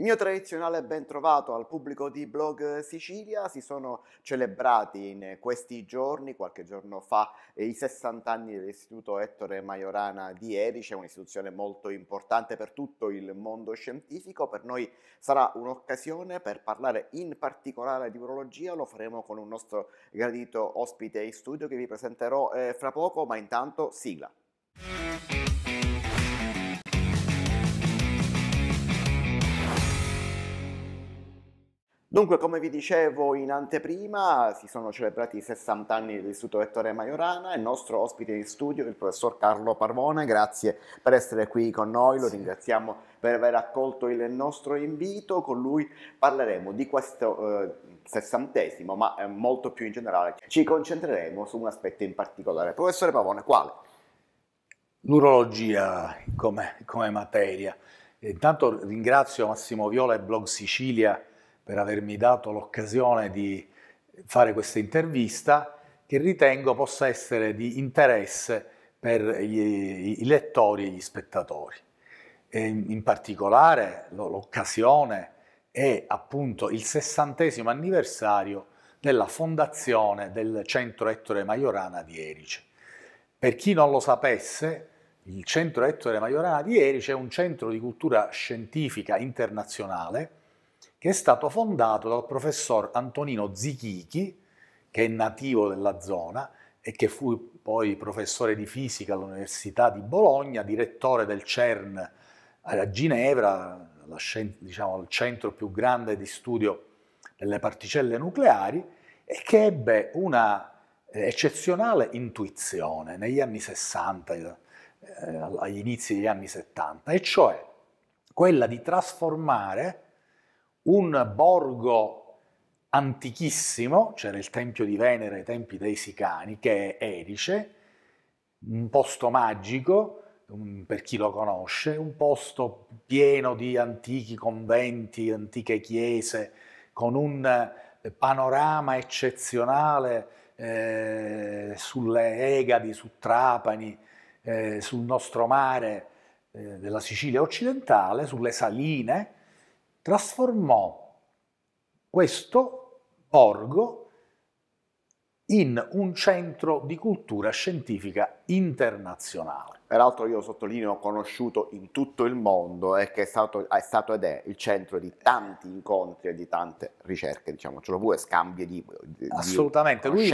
Il mio tradizionale ben trovato al pubblico di Blog Sicilia si sono celebrati in questi giorni, qualche giorno fa, eh, i 60 anni dell'Istituto Ettore Majorana di Erice, un'istituzione molto importante per tutto il mondo scientifico. Per noi sarà un'occasione per parlare in particolare di urologia, lo faremo con un nostro gradito ospite in studio che vi presenterò eh, fra poco, ma intanto sigla. Dunque, come vi dicevo in anteprima, si sono celebrati i 60 anni dell'Istituto Vettore Maiorana. Il nostro ospite in studio è il professor Carlo Parvone. Grazie per essere qui con noi, lo sì. ringraziamo per aver accolto il nostro invito. Con lui parleremo di questo eh, sessantesimo, ma eh, molto più in generale. Ci concentreremo su un aspetto in particolare. Professore Pavone, quale? L'urologia come, come materia. Intanto ringrazio Massimo Viola e Blog Sicilia per avermi dato l'occasione di fare questa intervista che ritengo possa essere di interesse per gli, i lettori e gli spettatori. E in particolare l'occasione è appunto il sessantesimo anniversario della fondazione del centro Ettore Maiorana di Erice. Per chi non lo sapesse, il centro Ettore Maiorana di Erice è un centro di cultura scientifica internazionale che è stato fondato dal professor Antonino Zichichi, che è nativo della zona e che fu poi professore di fisica all'Università di Bologna, direttore del CERN a Ginevra, diciamo, il centro più grande di studio delle particelle nucleari, e che ebbe una eh, eccezionale intuizione negli anni 60, eh, agli inizi degli anni 70, e cioè quella di trasformare un borgo antichissimo, c'era il Tempio di Venere ai tempi dei Sicani, che è Erice, un posto magico, per chi lo conosce, un posto pieno di antichi conventi, antiche chiese, con un eh, panorama eccezionale eh, sulle Egadi, su Trapani, eh, sul nostro mare eh, della Sicilia occidentale, sulle saline, trasformò questo borgo in un centro di cultura scientifica internazionale. Peraltro io sottolineo conosciuto in tutto il mondo e eh, che è stato, è stato, ed è il centro di tanti incontri e di tante ricerche, diciamocelo pure, scambie di, di Assolutamente. Di Lui,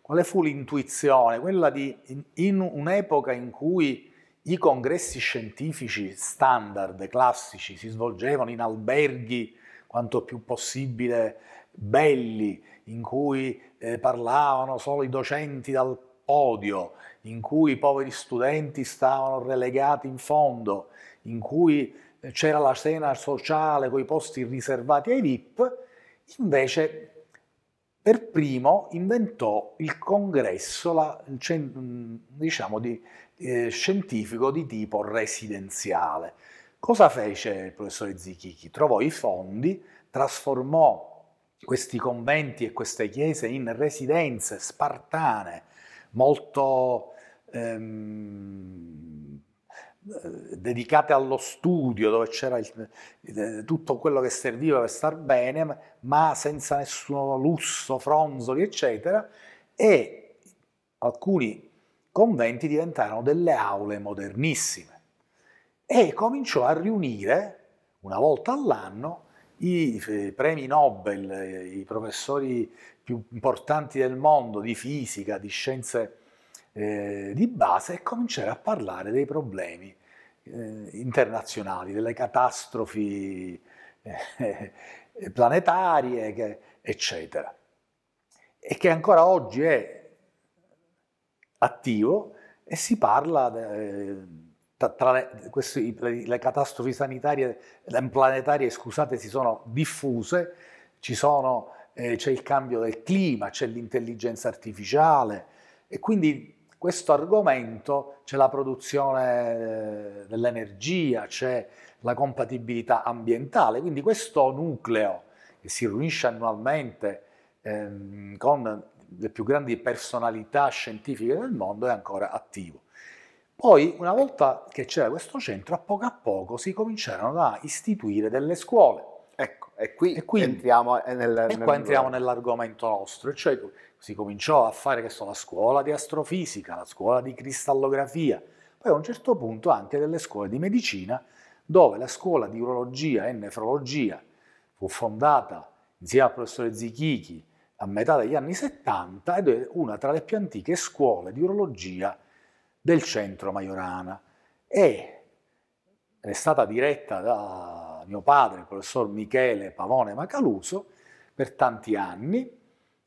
quale fu l'intuizione? Quella di, in, in un'epoca in cui i congressi scientifici standard, classici, si svolgevano in alberghi quanto più possibile belli, in cui eh, parlavano solo i docenti dal podio, in cui i poveri studenti stavano relegati in fondo, in cui eh, c'era la cena sociale con i posti riservati ai VIP, invece per primo inventò il congresso la, mm, diciamo, di, eh, scientifico di tipo residenziale. Cosa fece il professore Zichichi? Trovò i fondi, trasformò questi conventi e queste chiese in residenze spartane, molto ehm, eh, dedicate allo studio, dove c'era il, eh, tutto quello che serviva per star bene, ma senza nessun lusso, fronzoli, eccetera, e alcuni conventi diventarono delle aule modernissime e cominciò a riunire una volta all'anno i eh, premi Nobel, eh, i professori più importanti del mondo di fisica, di scienze eh, di base e cominciare a parlare dei problemi eh, internazionali, delle catastrofi eh, planetarie, che, eccetera. E che ancora oggi è attivo e si parla eh, tra, le, questi, le, le, catastrofi sanitarie, planetarie, scusate, si sono diffuse, sono, eh, c'è il cambio del clima, c'è l'intelligenza artificiale e quindi questo argomento c'è la produzione eh, dell'energia, c'è la compatibilità ambientale, quindi questo nucleo che si riunisce annualmente ehm, con delle più grandi personalità scientifiche del mondo, è ancora attivo. Poi, una volta che c'era questo centro, a poco a poco si cominciarono a istituire delle scuole. Ecco, e qui e quindi, entriamo, eh, nel, e nel... entriamo nell'argomento nostro, cioè si cominciò a fare so, la scuola di astrofisica, la scuola di cristallografia, poi a un certo punto anche delle scuole di medicina, dove la scuola di urologia e nefrologia fu fondata insieme al professore Zichichi a metà degli anni 70 ed è una tra le più antiche scuole di urologia del centro Majorana. E è stata diretta da mio padre, il professor Michele Pavone Macaluso, per tanti anni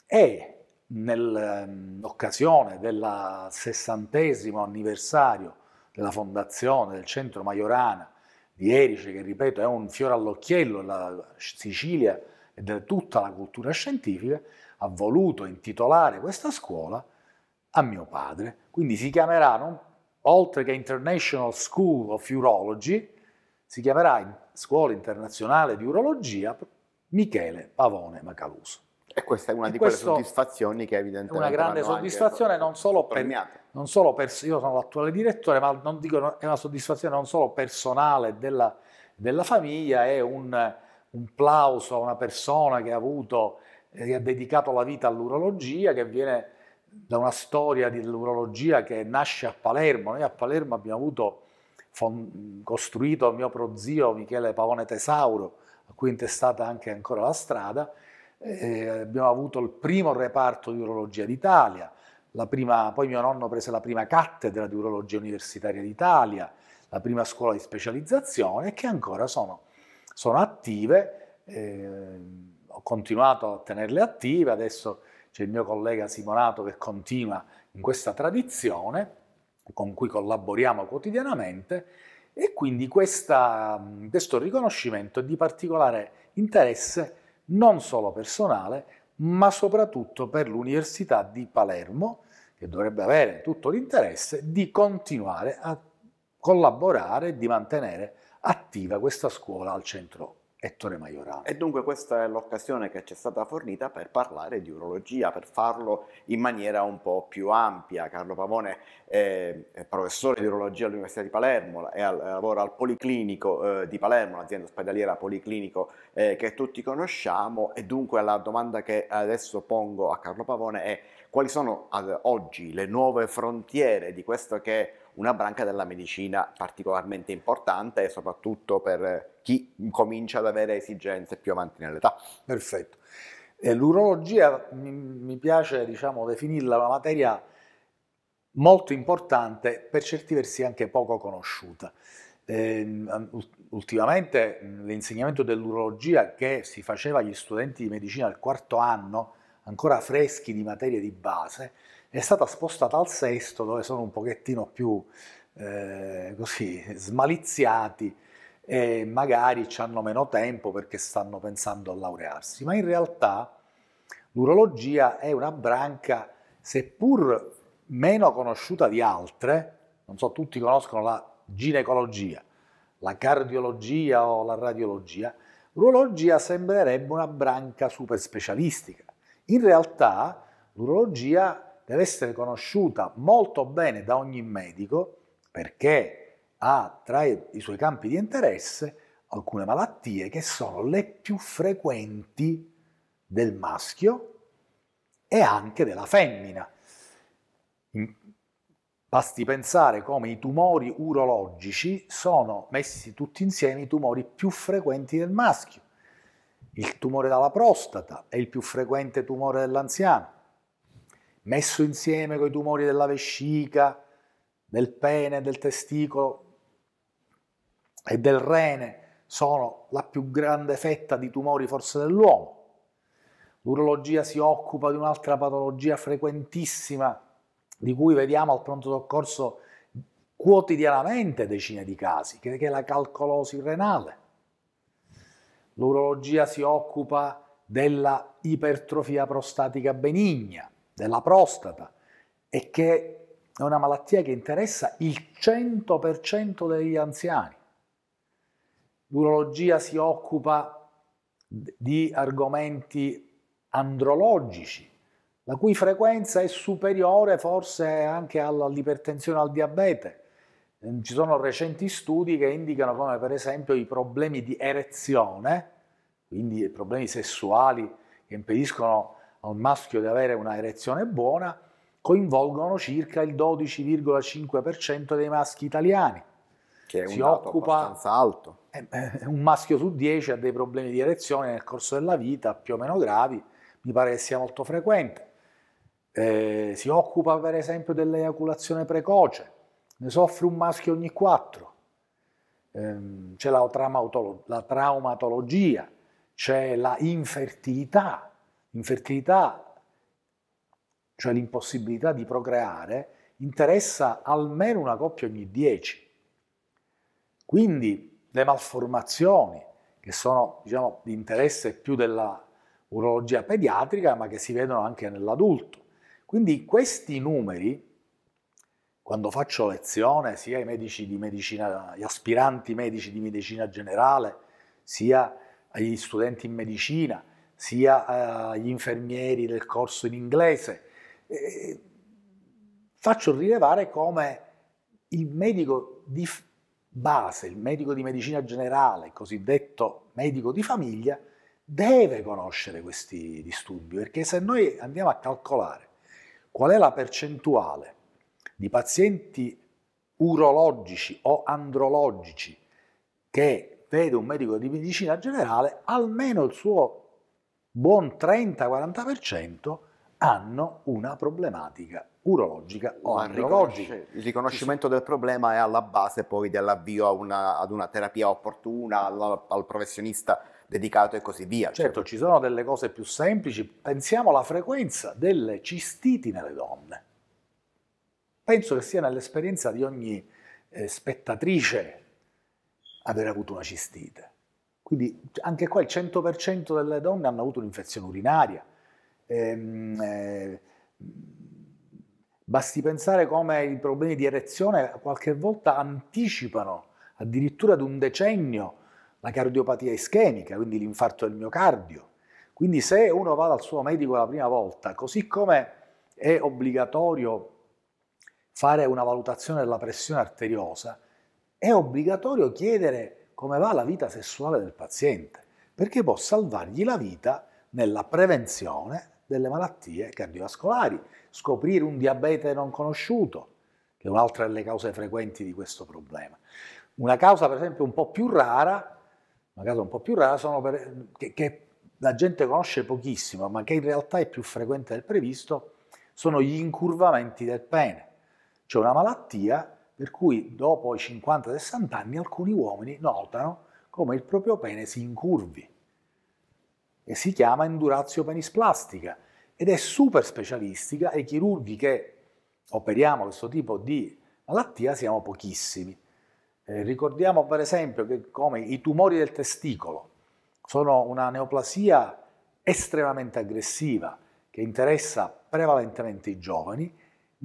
e nell'occasione ehm, del sessantesimo anniversario della fondazione del centro Majorana di Erice, che ripeto è un fiore all'occhiello della Sicilia e di tutta la cultura scientifica, ha voluto intitolare questa scuola a mio padre. Quindi si chiamerà, non, oltre che International School of Urology, si chiamerà Scuola Internazionale di Urologia Michele Pavone Macaluso. E questa è una e di quelle soddisfazioni che evidentemente... È una grande soddisfazione ecco, non solo, per, non solo per... Io sono l'attuale direttore, ma non dico, è una soddisfazione non solo personale della, della famiglia, è un, un plauso a una persona che ha avuto che ha dedicato la vita all'urologia, che viene da una storia dell'urologia che nasce a Palermo. Noi a Palermo abbiamo avuto costruito mio prozio Michele Pavone Tesauro, a cui è intestata anche ancora la strada. Eh, abbiamo avuto il primo reparto di urologia d'Italia, prima, poi mio nonno prese la prima cattedra di urologia universitaria d'Italia, la prima scuola di specializzazione che ancora sono, sono attive. Eh, ho continuato a tenerle attive, adesso c'è il mio collega Simonato che continua in questa tradizione con cui collaboriamo quotidianamente e quindi questa, questo riconoscimento è di particolare interesse non solo personale ma soprattutto per l'Università di Palermo che dovrebbe avere tutto l'interesse di continuare a collaborare e di mantenere attiva questa scuola al centro Ettore Maiorano. E dunque questa è l'occasione che ci è stata fornita per parlare di urologia, per farlo in maniera un po' più ampia. Carlo Pavone è professore di urologia all'Università di Palermo, e lavora al Policlinico eh, di Palermo, l'azienda ospedaliera Policlinico eh, che tutti conosciamo e dunque la domanda che adesso pongo a Carlo Pavone è quali sono ad oggi le nuove frontiere di questo che è una branca della medicina particolarmente importante, soprattutto per chi comincia ad avere esigenze più avanti nell'età. Perfetto. L'urologia mi piace diciamo, definirla una materia molto importante, per certi versi anche poco conosciuta. Ehm, ultimamente l'insegnamento dell'urologia che si faceva agli studenti di medicina al quarto anno, ancora freschi di materie di base, è stata spostata al sesto dove sono un pochettino più eh, così smaliziati e magari hanno meno tempo perché stanno pensando a laurearsi, ma in realtà l'urologia è una branca seppur meno conosciuta di altre, non so, tutti conoscono la ginecologia, la cardiologia o la radiologia, l'urologia sembrerebbe una branca super specialistica. In realtà l'urologia deve essere conosciuta molto bene da ogni medico perché ha tra i suoi campi di interesse alcune malattie che sono le più frequenti del maschio e anche della femmina. Basti pensare come i tumori urologici sono messi tutti insieme i tumori più frequenti del maschio. Il tumore della prostata è il più frequente tumore dell'anziano, messo insieme con i tumori della vescica, del pene, del testicolo e del rene, sono la più grande fetta di tumori forse dell'uomo. L'urologia si occupa di un'altra patologia frequentissima di cui vediamo al pronto soccorso quotidianamente decine di casi, che è la calcolosi renale. L'urologia si occupa della ipertrofia prostatica benigna, della prostata e che è una malattia che interessa il 100% degli anziani. L'urologia si occupa di argomenti andrologici, la cui frequenza è superiore forse anche all'ipertensione, o al diabete. Ehm, ci sono recenti studi che indicano come per esempio i problemi di erezione, quindi problemi sessuali che impediscono a un maschio di avere una erezione buona coinvolgono circa il 12,5% dei maschi italiani. Che è si un dato occupa, abbastanza alto. Eh, eh, un maschio su 10 ha dei problemi di erezione nel corso della vita, più o meno gravi, mi pare che sia molto frequente. Eh, si occupa per esempio dell'eiaculazione precoce, ne soffre un maschio ogni quattro. Eh, c'è la, la traumatologia, c'è la infertilità, Infertilità, cioè l'impossibilità di procreare, interessa almeno una coppia ogni dieci. Quindi le malformazioni, che sono diciamo, di interesse più della urologia pediatrica, ma che si vedono anche nell'adulto. Quindi questi numeri, quando faccio lezione sia ai medici di medicina, agli aspiranti medici di medicina generale, sia agli studenti in medicina, sia agli eh, infermieri del corso in inglese. E faccio rilevare come il medico di base, il medico di medicina generale, cosiddetto medico di famiglia, deve conoscere questi disturbi, perché se noi andiamo a calcolare qual è la percentuale di pazienti urologici o andrologici che vede un medico di medicina generale, almeno il suo buon 30-40% hanno una problematica urologica o andrologica. Il riconoscimento del problema è alla base poi dell'avvio ad una terapia opportuna, al, al professionista dedicato e così via. Certo, cioè ci sono delle cose più semplici. Pensiamo alla frequenza delle cistiti nelle donne. Penso che sia nell'esperienza di ogni eh, spettatrice aver avuto una cistite. Quindi cioè, anche qua il 100% delle donne hanno avuto un'infezione urinaria. Ehm, eh, basti pensare come i problemi di erezione qualche volta anticipano addirittura di un decennio la cardiopatia ischemica, quindi l'infarto del miocardio. Quindi se uno va dal suo medico la prima volta, così come è obbligatorio fare una valutazione della pressione arteriosa, è obbligatorio chiedere come va la vita sessuale del paziente, perché può salvargli la vita nella prevenzione delle malattie cardiovascolari, scoprire un diabete non conosciuto, che è un'altra delle cause frequenti di questo problema. Una causa per esempio un po' più rara, una causa un po' più rara per, che, che la gente conosce pochissimo, ma che in realtà è più frequente del previsto, sono gli incurvamenti del pene, cioè una malattia per cui dopo i 50-60 anni alcuni uomini notano come il proprio pene si incurvi e si chiama endurazio penisplastica ed è super specialistica e i chirurghi che operiamo questo tipo di malattia siamo pochissimi. Eh, ricordiamo per esempio che come i tumori del testicolo sono una neoplasia estremamente aggressiva che interessa prevalentemente i giovani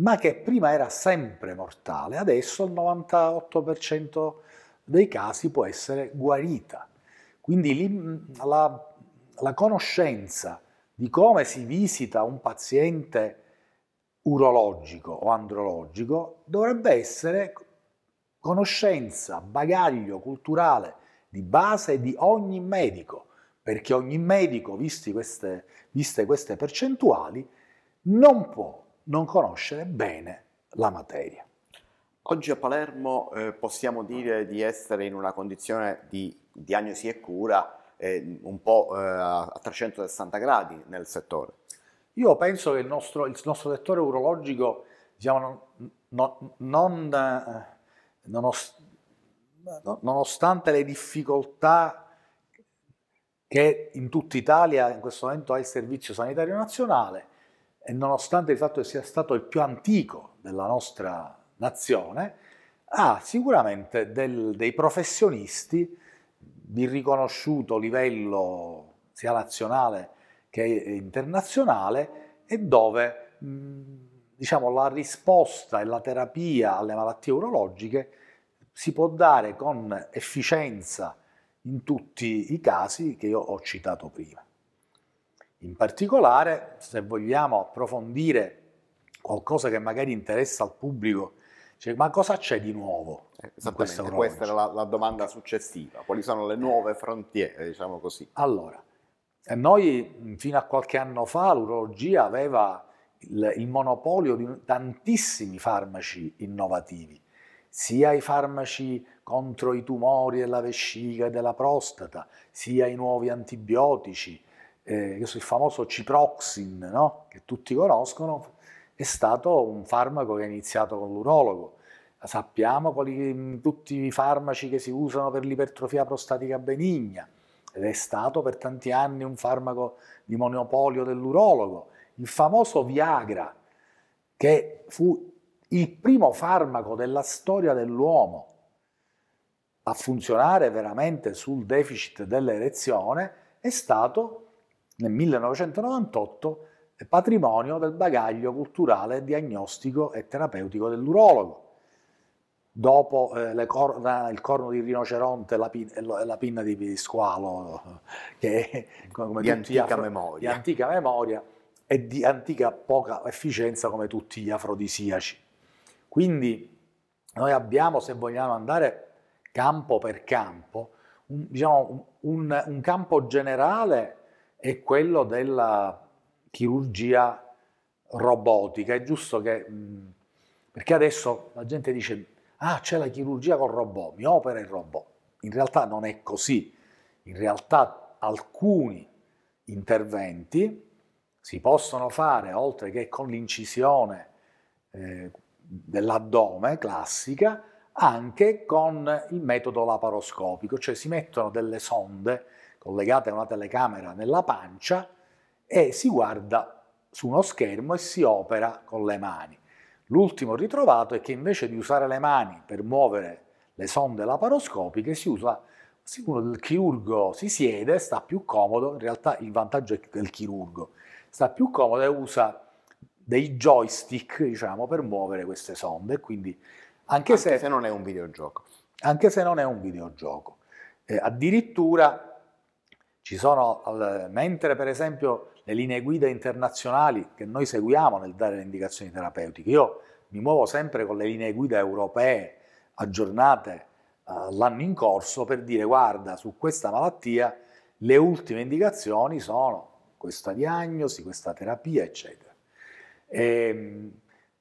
ma che prima era sempre mortale, adesso il 98% dei casi può essere guarita. Quindi la, la conoscenza di come si visita un paziente urologico o andrologico dovrebbe essere conoscenza, bagaglio culturale di base di ogni medico, perché ogni medico, queste, viste queste percentuali, non può non conoscere bene la materia. Oggi a Palermo eh, possiamo dire di essere in una condizione di diagnosi e cura eh, un po' eh, a 360 gradi nel settore. Io penso che il nostro, il nostro settore urologico diciamo, non, non, eh, nonost, nonostante le difficoltà che in tutta Italia in questo momento ha il Servizio Sanitario Nazionale, e nonostante il fatto che sia stato il più antico della nostra nazione, ha sicuramente del, dei professionisti di riconosciuto livello sia nazionale che internazionale e dove diciamo, la risposta e la terapia alle malattie urologiche si può dare con efficienza in tutti i casi che io ho citato prima. In particolare, se vogliamo approfondire qualcosa che magari interessa al pubblico, cioè, ma cosa c'è di nuovo? Eh, questa, questa era la, la, domanda successiva, quali sono le nuove frontiere, diciamo così? Allora, eh, noi fino a qualche anno fa l'urologia aveva il, il monopolio di tantissimi farmaci innovativi, sia i farmaci contro i tumori della vescica e della prostata, sia i nuovi antibiotici, eh, il famoso ciproxin, no? che tutti conoscono, è stato un farmaco che è iniziato con l'urologo. Sappiamo quali, mm, tutti i farmaci che si usano per l'ipertrofia prostatica benigna ed è stato per tanti anni un farmaco di monopolio dell'urologo. Il famoso Viagra, che fu il primo farmaco della storia dell'uomo a funzionare veramente sul deficit dell'erezione, è stato nel 1998 patrimonio del bagaglio culturale, diagnostico e terapeutico dell'urologo. Dopo eh, corna, il corno di rinoceronte e la, pinna di squalo, che come di, antica afro, memoria. di antica memoria e di antica poca efficienza come tutti gli afrodisiaci. Quindi noi abbiamo, se vogliamo andare campo per campo, un, diciamo, un, un campo generale è quello della chirurgia robotica. È giusto che, perché adesso la gente dice, ah c'è la chirurgia col robot, mi opera il robot. In realtà non è così, in realtà alcuni interventi si possono fare oltre che con l'incisione eh, dell'addome classica anche con il metodo laparoscopico, cioè si mettono delle sonde collegate a una telecamera nella pancia e si guarda su uno schermo e si opera con le mani. L'ultimo ritrovato è che invece di usare le mani per muovere le sonde laparoscopiche si usa uno, il chirurgo si siede, sta più comodo, in realtà il vantaggio è che il chirurgo, sta più comodo e usa dei joystick, diciamo, per muovere queste sonde, quindi anche, anche se, se, non è un videogioco. Anche se non è un videogioco. Eh, addirittura ci Sono, mentre per esempio le linee guida internazionali che noi seguiamo nel dare le indicazioni terapeutiche, io mi muovo sempre con le linee guida europee aggiornate eh, l'anno in corso per dire guarda su questa malattia le ultime indicazioni sono questa diagnosi, questa terapia, eccetera. E, ehm,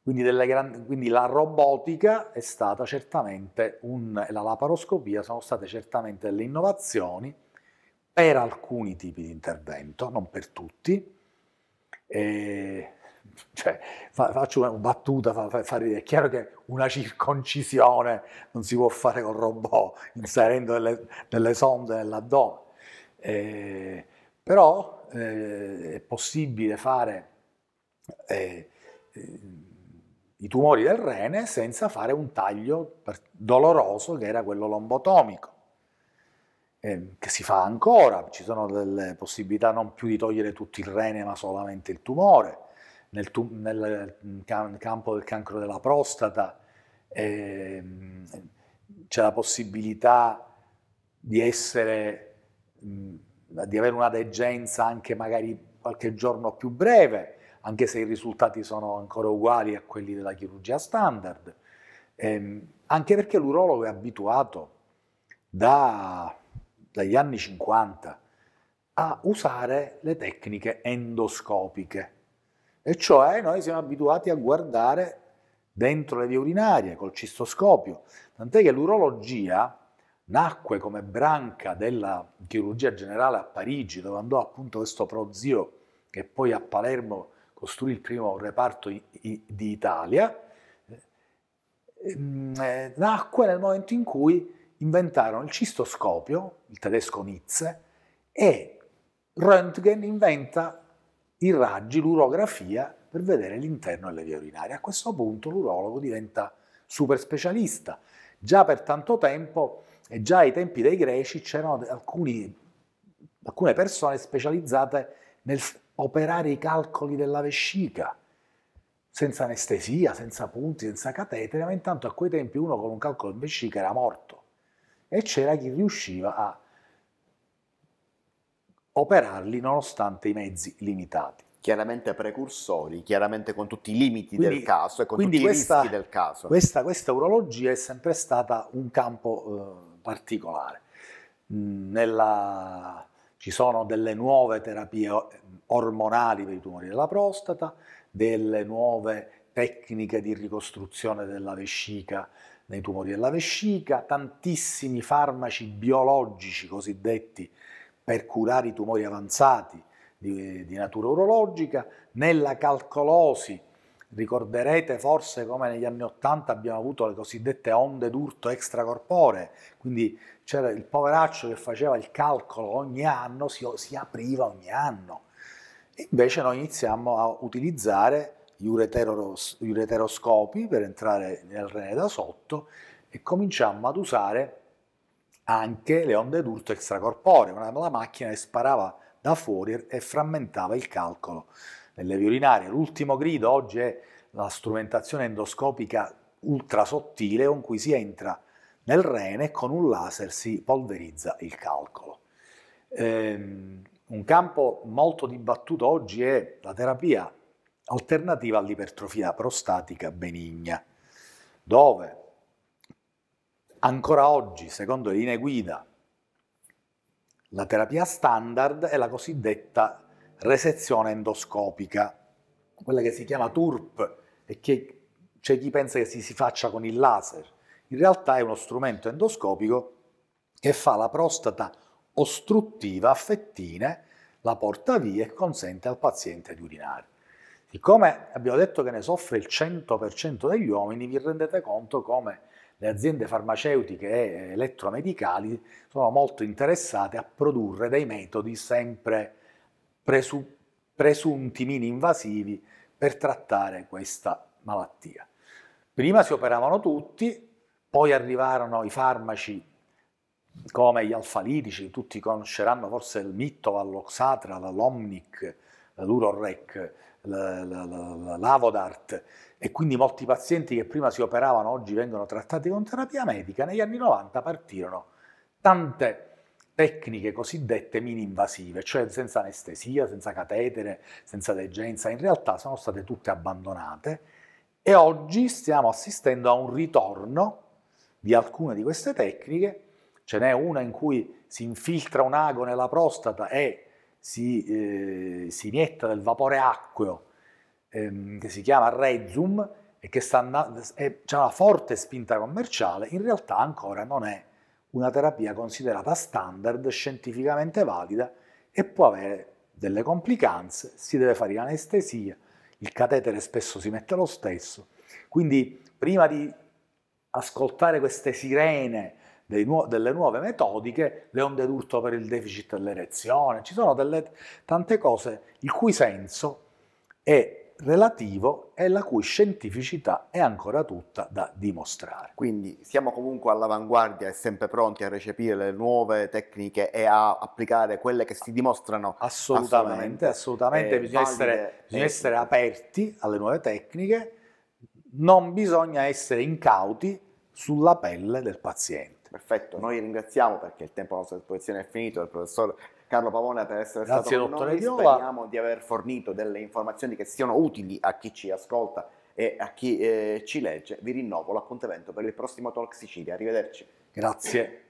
quindi, grandi, quindi, la robotica è stata certamente un, e la laparoscopia sono state certamente delle innovazioni per alcuni tipi di intervento, non per tutti. E, cioè, fa, faccio una battuta, fa, fa, è chiaro che una circoncisione non si può fare con robot inserendo delle, delle sonde nell'addome, eh, però eh, è possibile fare eh, i tumori del rene senza fare un taglio doloroso che era quello lombotomico. Ehm, che si fa ancora, ci sono delle possibilità non più di togliere tutto il rene ma solamente il tumore, nel, tu, nel, mm, nel campo del cancro della prostata eh, c'è la possibilità di essere, mh, mm, di avere una degenza anche magari qualche giorno più breve, anche se i risultati sono ancora uguali a quelli della chirurgia standard, eh, anche perché l'urologo è abituato da dagli anni 50 a usare le tecniche endoscopiche. E cioè noi siamo abituati a guardare dentro le vie urinarie col cistoscopio, tant'è che l'urologia nacque come branca della chirurgia generale a Parigi, dove andò appunto questo prozio che poi a Palermo costruì il primo reparto di Italia, ehm, eh, nacque nel momento in cui inventarono il cistoscopio, il tedesco Nitze, e Röntgen inventa i raggi, l'urografia, per vedere l'interno delle vie urinarie. A questo punto l'urologo diventa super specialista. Già per tanto tempo, e già ai tempi dei greci, c'erano alcuni, alcune persone specializzate nel operare i calcoli della vescica, senza anestesia, senza punti, senza catetere, ma intanto a quei tempi uno con un calcolo in vescica era morto e c'era chi riusciva a operarli nonostante i mezzi limitati. Chiaramente precursori, chiaramente con tutti i limiti quindi, del caso e con tutti questa, i rischi del caso. Questa, questa, urologia è sempre stata un campo eh, particolare. Mm, nella, ci sono delle nuove terapie eh, ormonali per i tumori della prostata, delle nuove tecniche di ricostruzione della vescica nei tumori della vescica, tantissimi farmaci biologici cosiddetti per curare i tumori avanzati di, di natura urologica, nella calcolosi Ricorderete forse come negli anni Ottanta abbiamo avuto le cosiddette onde d'urto extracorporee, quindi c'era il poveraccio che faceva il calcolo ogni anno, si, si apriva ogni anno. invece noi iniziamo a utilizzare gli, ureteros, gli ureteroscopi per entrare nel rene da sotto e cominciammo ad usare anche le onde d'urto extracorporee, una, una macchina che sparava da fuori e frammentava il calcolo nelle vie L'ultimo grido oggi è la strumentazione endoscopica ultrasottile con cui si entra nel rene e con un laser si polverizza il calcolo. Ehm, un campo molto dibattuto oggi è la terapia alternativa all'ipertrofia prostatica benigna, dove ancora oggi, secondo le linee guida, la terapia standard è la cosiddetta resezione endoscopica, quella che si chiama TURP e che c'è chi pensa che si, si faccia con il laser. In realtà è uno strumento endoscopico che fa la prostata ostruttiva a fettine, la porta via e consente al paziente di urinare. Siccome abbiamo detto che ne soffre il 100% degli uomini, vi rendete conto come le aziende farmaceutiche e elettromedicali sono molto interessate a produrre dei metodi sempre presu- presunti mini invasivi per trattare questa malattia. Prima si operavano tutti, poi arrivarono i farmaci come gli alfalitici, tutti conosceranno forse il Mittoval, l'Oxatra, l'Omnic, l'Urorec, la, la, l'Avodart e quindi molti pazienti che prima si operavano oggi vengono trattati con terapia medica, negli anni 90 partirono tante tecniche cosiddette mini-invasive, cioè senza anestesia, senza catetere, senza degenza, in realtà sono state tutte abbandonate e oggi stiamo assistendo a un ritorno di alcune di queste tecniche, ce n'è una in cui si infiltra un ago nella prostata e si, eh, si inietta del vapore acqueo ehm, che si chiama Rezum e che andando, è, c'è una forte spinta commerciale, in realtà ancora non è una terapia considerata standard, scientificamente valida e può avere delle complicanze, si deve fare in anestesia, il catetere spesso si mette lo stesso. Quindi prima di ascoltare queste sirene nu- delle nuove metodiche, le onde d'urto per il deficit dell'erezione, ci sono delle, tante cose il cui senso è relativo e la cui scientificità è ancora tutta da dimostrare. Quindi siamo comunque all'avanguardia e sempre pronti a recepire le nuove tecniche e a applicare quelle che si dimostrano assolutamente, assolutamente, assolutamente. Eh, bisogna, essere, bisogna essere aperti alle nuove tecniche, non bisogna essere incauti sulla pelle del paziente. Perfetto, noi ringraziamo perché il tempo a nostra disposizione è finito, il professor Carlo Pavone per essere Grazie, stato con noi, Grazie speriamo di aver fornito delle informazioni che siano utili a chi ci ascolta e a chi eh, ci legge. Vi rinnovo l'appuntamento per il prossimo Talk Sicilia, arrivederci. Grazie.